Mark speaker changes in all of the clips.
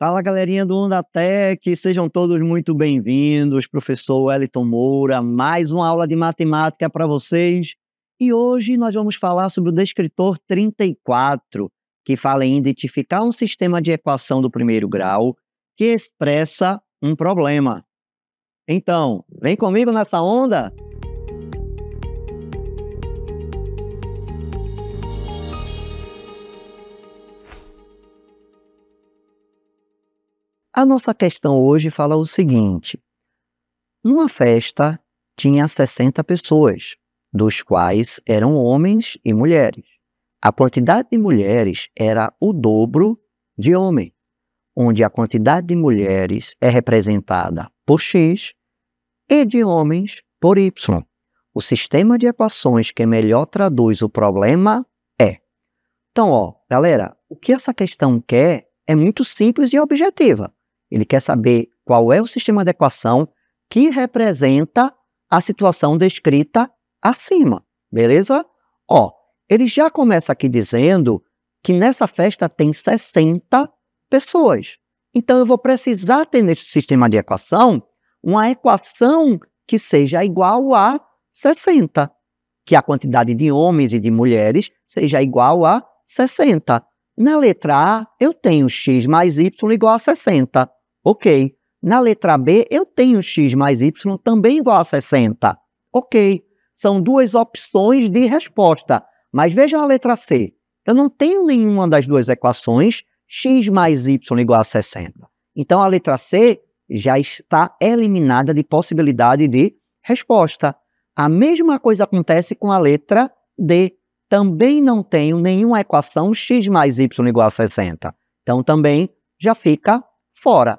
Speaker 1: Fala galerinha do Ondatec, sejam todos muito bem-vindos. Professor Wellington Moura, mais uma aula de matemática para vocês. E hoje nós vamos falar sobre o descritor 34, que fala em identificar um sistema de equação do primeiro grau que expressa um problema. Então, vem comigo nessa onda? A nossa questão hoje fala o seguinte: numa festa tinha 60 pessoas, dos quais eram homens e mulheres. A quantidade de mulheres era o dobro de homens, onde a quantidade de mulheres é representada por X e de homens por Y. O sistema de equações que melhor traduz o problema é. Então, ó, galera, o que essa questão quer é muito simples e objetiva. Ele quer saber qual é o sistema de equação que representa a situação descrita acima, beleza? Ó, ele já começa aqui dizendo que nessa festa tem 60 pessoas. Então eu vou precisar ter nesse sistema de equação uma equação que seja igual a 60, que a quantidade de homens e de mulheres seja igual a 60. Na letra A, eu tenho x mais y igual a 60. Ok. Na letra B, eu tenho x mais y também igual a 60. Ok. São duas opções de resposta. Mas veja a letra C. Eu não tenho nenhuma das duas equações, x mais y igual a 60. Então, a letra C já está eliminada de possibilidade de resposta. A mesma coisa acontece com a letra D. Também não tenho nenhuma equação x mais y igual a 60. Então, também já fica fora.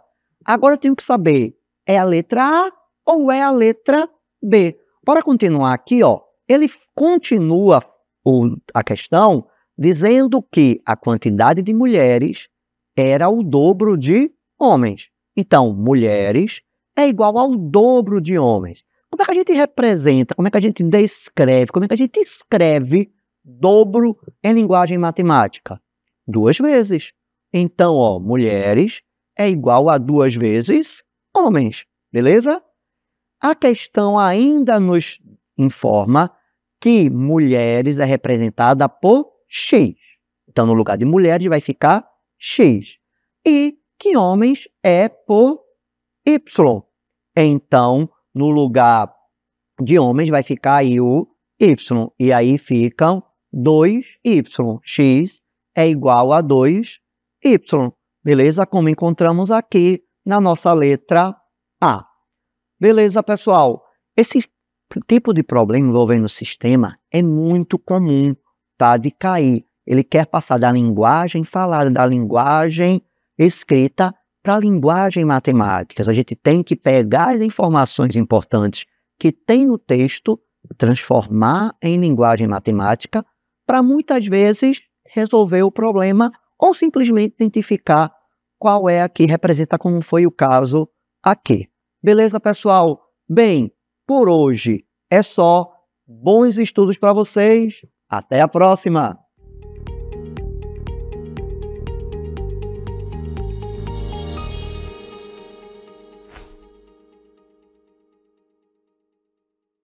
Speaker 1: Agora eu tenho que saber, é a letra A ou é a letra B? Para continuar aqui, ó, ele continua o, a questão dizendo que a quantidade de mulheres era o dobro de homens. Então, mulheres é igual ao dobro de homens. Como é que a gente representa, como é que a gente descreve, como é que a gente escreve dobro em linguagem matemática? Duas vezes. Então, ó, mulheres é igual a duas vezes homens, beleza? A questão ainda nos informa que mulheres é representada por X. Então, no lugar de mulheres vai ficar X. E que homens é por Y. Então, no lugar de homens vai ficar aí o Y. E aí ficam 2Y. X é igual a 2Y. Beleza? Como encontramos aqui na nossa letra A. Beleza, pessoal? Esse tipo de problema envolvendo o sistema é muito comum, tá? De cair. Ele quer passar da linguagem falada, da linguagem escrita para a linguagem matemática. A gente tem que pegar as informações importantes que tem no texto, transformar em linguagem matemática, para muitas vezes resolver o problema ou simplesmente identificar qual é a que representa como foi o caso aqui. Beleza, pessoal? Bem, por hoje é só. Bons estudos para vocês. Até a próxima!